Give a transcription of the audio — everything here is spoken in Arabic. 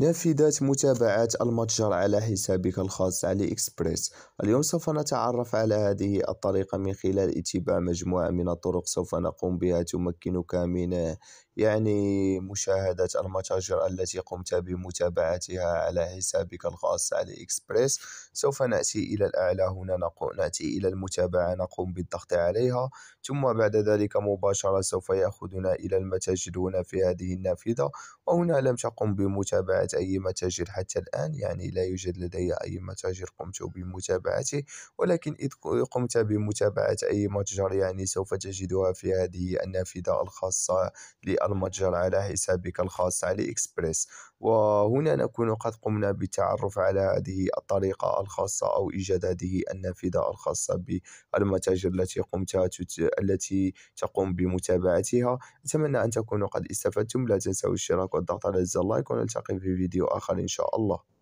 نافذة متابعة المتجر على حسابك الخاص علي إكسبريس اليوم سوف نتعرف على هذه الطريقة من خلال اتباع مجموعة من الطرق سوف نقوم بها تمكنك من يعني مشاهدة المتاجر التي قمت بمتابعتها على حسابك الخاص على إكسبريس سوف نأتي إلى الأعلى هنا نقوم نأتي إلى المتابعة نقوم بالضغط عليها ثم بعد ذلك مباشرة سوف يأخذنا إلى المتاجر هنا في هذه النافذة وهنا لم تقم بمتابعة أي متاجر حتى الآن يعني لا يوجد لدي أي متاجر قمت بمتابعته ولكن إذ قمت بمتابعة أي متجر يعني سوف تجدها في هذه النافذة الخاصة لأ المتجر على حسابك الخاص علي إكسبريس وهنا نكون قد قمنا بالتعرف على هذه الطريقة الخاصة أو إيجاد هذه النافذة الخاصة بالمتاجر التي قمت التي تقوم بمتابعتها أتمنى أن تكونوا قد استفدتم لا تنسوا الاشتراك والضغط على زر لايك ونلتقي في فيديو آخر إن شاء الله